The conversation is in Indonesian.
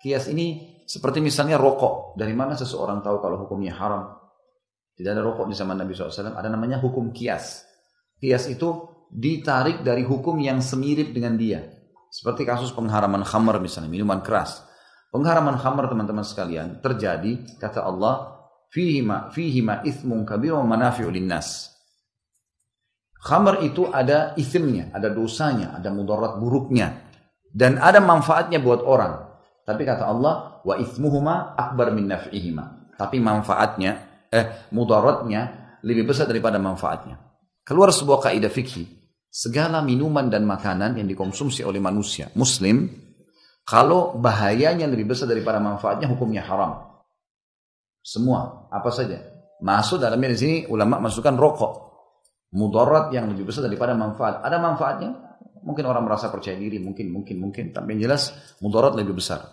Kias ini seperti misalnya rokok. Dari mana seseorang tahu kalau hukumnya haram? Tidak ada rokok di zaman Nabi SAW. Ada namanya hukum kias. Kias itu ditarik dari hukum yang semirip dengan dia. Seperti kasus pengharaman khamar misalnya, minuman keras. Pengharaman khamar teman-teman sekalian terjadi, kata Allah, fihima, fihima ithmun kabir wa manafi'u linnas. Khamar itu ada isimnya, ada dosanya, ada mudarat buruknya. Dan ada manfaatnya buat orang. Tapi kata Allah, wa ismuhuma akbar min naf'ihima. Tapi manfaatnya, eh mudaratnya lebih besar daripada manfaatnya. Keluar sebuah kaidah fikih, segala minuman dan makanan yang dikonsumsi oleh manusia muslim, kalau bahayanya lebih besar daripada manfaatnya hukumnya haram. Semua, apa saja. Masuk dalamnya di sini ulama masukkan rokok. Mudarat yang lebih besar daripada manfaat. Ada manfaatnya? Mungkin orang merasa percaya diri, mungkin, mungkin, mungkin. Tapi yang jelas mudarat lebih besar.